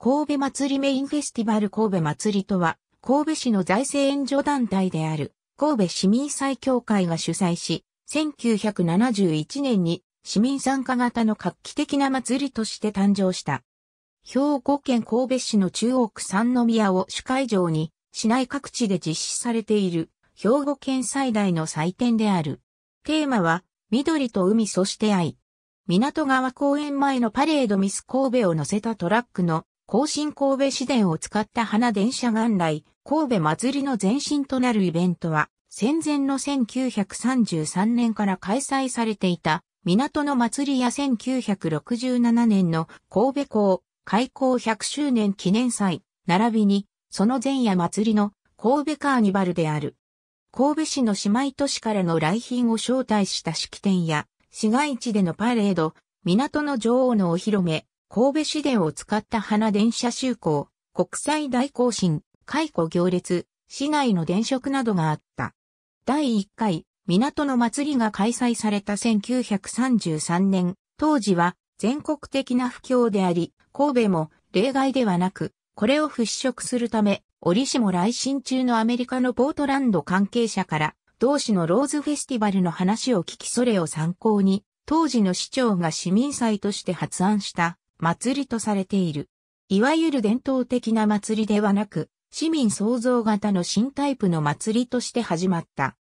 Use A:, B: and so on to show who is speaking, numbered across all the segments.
A: 神戸祭りメインフェスティバル神戸祭りとは、神戸市の財政援助団体である、神戸市民祭協会が主催し、1971年に市民参加型の画期的な祭りとして誕生した。兵庫県神戸市の中央区三宮を主会場に、市内各地で実施されている、兵庫県最大の祭典である。テーマは、緑と海そして愛。港川公園前のパレードミス神戸を乗せたトラックの更新神戸市電を使った花電車元来、神戸祭りの前身となるイベントは、戦前の1933年から開催されていた、港の祭りや1967年の神戸港開港100周年記念祭、並びに、その前夜祭りの神戸カーニバルである。神戸市の姉妹都市からの来賓を招待した式典や、市街地でのパレード、港の女王のお披露目、神戸市電を使った花電車就航、国際大行進、解雇行列、市内の電飾などがあった。第1回、港の祭りが開催された1933年、当時は全国的な不況であり、神戸も例外ではなく、これを払拭するため、折しも来進中のアメリカのポートランド関係者から、同市のローズフェスティバルの話を聞きそれを参考に、当時の市長が市民祭として発案した祭りとされている。いわゆる伝統的な祭りではなく、市民創造型の新タイプの祭りとして始まった。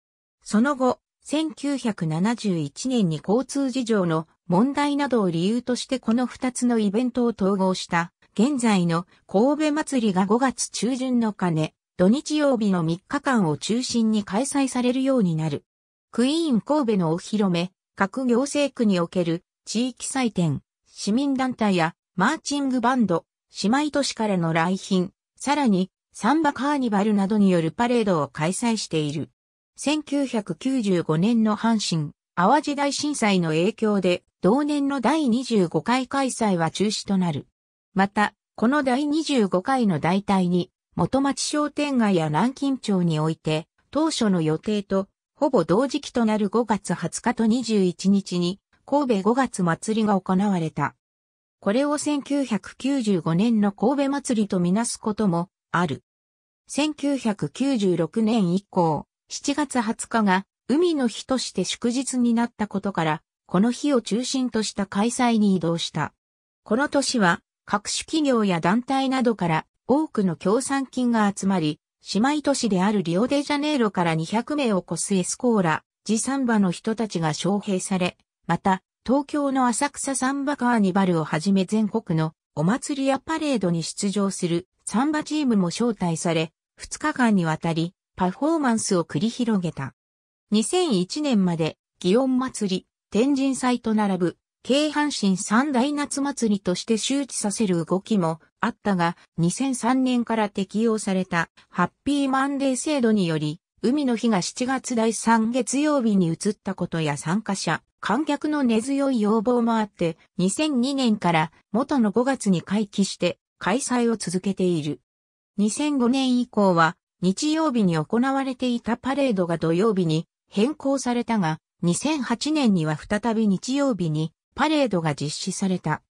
A: その後、1971年に交通事情の問題などを理由としてこの2つのイベントを統合した、現在の神戸祭りが5月中旬の鐘、土日曜日の3日間を中心に開催されるようになる。クイーン神戸のお披露目、各行政区における地域祭典、市民団体やマーチングバンド、姉妹都市からの来賓、さらにサンバカーニバルなどによるパレードを開催している。1995年の阪神、淡路大震災の影響で、同年の第25回開催は中止となる。また、この第25回の代替に、元町商店街や南京町において、当初の予定と、ほぼ同時期となる5月20日と21日に、神戸5月祭りが行われた。これを1995年の神戸祭りとみなすこともある。1996年以降、7月20日が海の日として祝日になったことから、この日を中心とした開催に移動した。この年は、各種企業や団体などから多くの協賛金が集まり、姉妹都市であるリオデジャネイロから200名を超すエスコーラ、ジサンバの人たちが招聘され、また、東京の浅草サンバカーニバルをはじめ全国のお祭りやパレードに出場するサンバチームも招待され、2日間にわたりパフォーマンスを繰り広げた。2001年まで祇園祭り、天神祭と並ぶ、京阪神三大夏祭りとして周知させる動きもあったが、2003年から適用されたハッピーマンデー制度により、海の日が7月第3月曜日に移ったことや参加者、観客の根強い要望もあって、2002年から元の5月に回帰して開催を続けている。2005年以降は日曜日に行われていたパレードが土曜日に変更されたが、2008年には再び日曜日にパレードが実施された。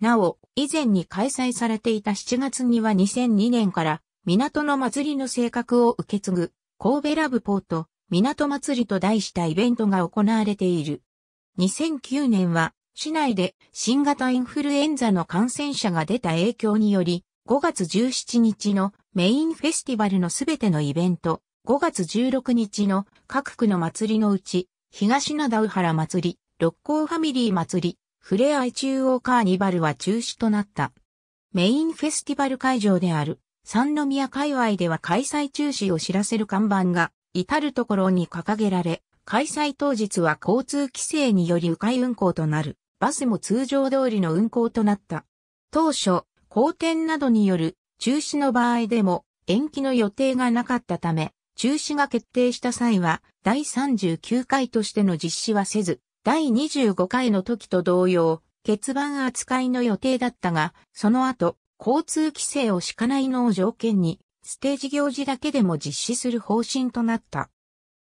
A: なお、以前に開催されていた7月には2002年から港の祭りの性格を受け継ぐ神戸ラブポート港祭りと題したイベントが行われている。2009年は、市内で新型インフルエンザの感染者が出た影響により、5月17日のメインフェスティバルのすべてのイベント、5月16日の各区の祭りのうち、東灘宇原祭り、六甲ファミリー祭り、ふれあい中央カーニバルは中止となった。メインフェスティバル会場である三宮界隈では開催中止を知らせる看板が至るところに掲げられ、開催当日は交通規制により迂回運行となる、バスも通常通りの運行となった。当初、好転などによる中止の場合でも延期の予定がなかったため、中止が決定した際は第39回としての実施はせず、第25回の時と同様、欠番扱いの予定だったが、その後、交通規制を敷かないのを条件に、ステージ行事だけでも実施する方針となった。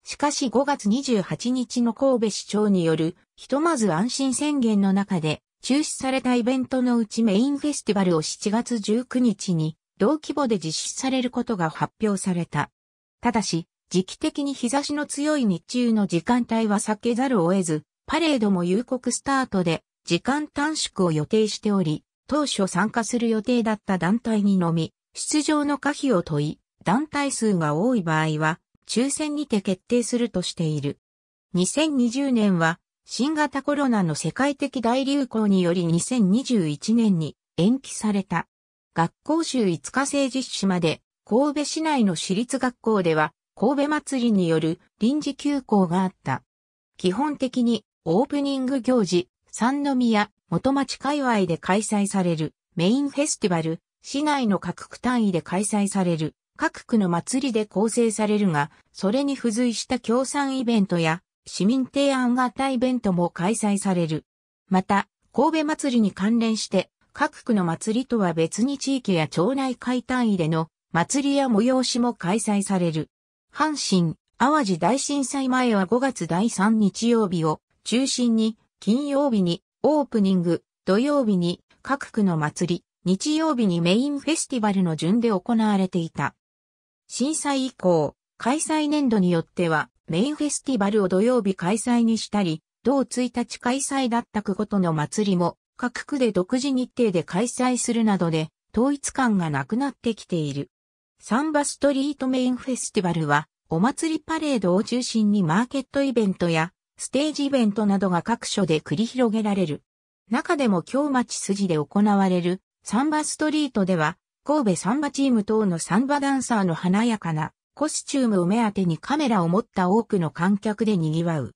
A: しかし5月28日の神戸市長による、ひとまず安心宣言の中で、中止されたイベントのうちメインフェスティバルを7月19日に同規模で実施されることが発表された。ただし、時期的に日差しの強い日中の時間帯は避けざるを得ず、パレードも夕刻スタートで時間短縮を予定しており、当初参加する予定だった団体にのみ、出場の可否を問い、団体数が多い場合は抽選にて決定するとしている。2020年は新型コロナの世界的大流行により2021年に延期された。学校週5日制実施まで神戸市内の私立学校では神戸祭りによる臨時休校があった。基本的にオープニング行事、三宮、元町界隈で開催されるメインフェスティバル、市内の各区単位で開催される各区の祭りで構成されるが、それに付随した協賛イベントや市民提案型イベントも開催される。また、神戸祭りに関連して、各区の祭りとは別に地域や町内会単位での祭りや催しも開催される。阪神、淡路大震災前は5月第3日曜日を中心に、金曜日にオープニング、土曜日に各区の祭り、日曜日にメインフェスティバルの順で行われていた。震災以降、開催年度によっては、メインフェスティバルを土曜日開催にしたり、同1日開催だった区ごとの祭りも、各区で独自日程で開催するなどで、統一感がなくなってきている。サンバストリートメインフェスティバルは、お祭りパレードを中心にマーケットイベントや、ステージイベントなどが各所で繰り広げられる。中でも京町筋で行われるサンバストリートでは、神戸サンバチーム等のサンバダンサーの華やかなコスチュームを目当てにカメラを持った多くの観客で賑わう。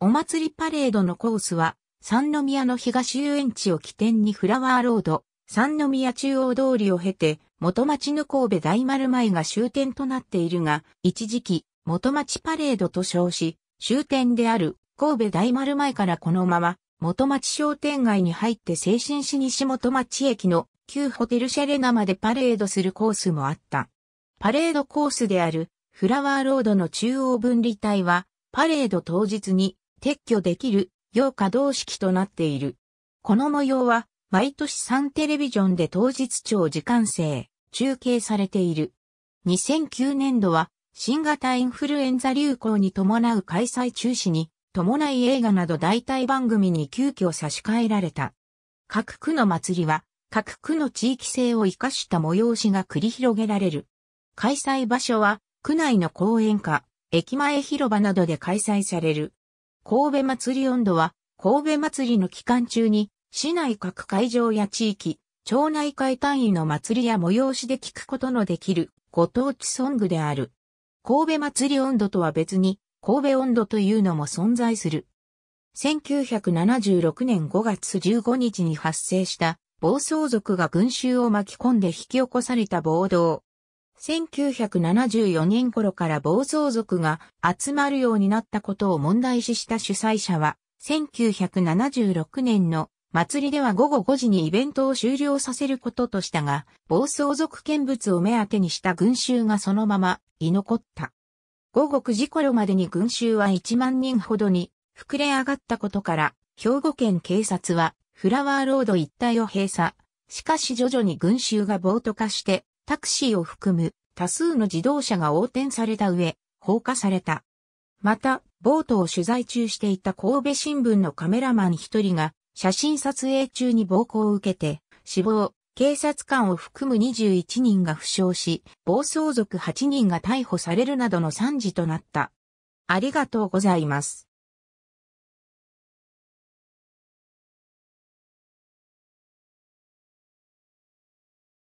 A: お祭りパレードのコースは、三宮の東遊園地を起点にフラワーロード、三宮中央通りを経て、元町の神戸大丸前が終点となっているが、一時期、元町パレードと称し、終点である神戸大丸前からこのまま元町商店街に入って精神市西元町駅の旧ホテルシェレナまでパレードするコースもあった。パレードコースであるフラワーロードの中央分離帯はパレード当日に撤去できる要可動式となっている。この模様は毎年3テレビジョンで当日長時間制中継されている。2009年度は新型インフルエンザ流行に伴う開催中止に伴い映画など代替番組に急遽差し替えられた。各区の祭りは、各区の地域性を生かした催しが繰り広げられる。開催場所は、区内の公園か、駅前広場などで開催される。神戸祭り温度は、神戸祭りの期間中に、市内各会場や地域、町内会単位の祭りや催しで聞くことのできる、ご当地ソングである。神戸祭り温度とは別に、神戸温度というのも存在する。1976年5月15日に発生した暴走族が群衆を巻き込んで引き起こされた暴動。1974年頃から暴走族が集まるようになったことを問題視した主催者は、1976年の祭りでは午後5時にイベントを終了させることとしたが、暴走族見物を目当てにした群衆がそのまま居残った。午後9時頃までに群衆は1万人ほどに膨れ上がったことから、兵庫県警察はフラワーロード一帯を閉鎖。しかし徐々に群衆が暴徒化して、タクシーを含む多数の自動車が横転された上、放火された。また、ボートを取材中していた神戸新聞のカメラマン一人が、写真撮影中に暴行を受けて、死亡、警察官を含む21人が負傷し、暴走族8人が逮捕されるなどの惨事となった。ありがとうございます。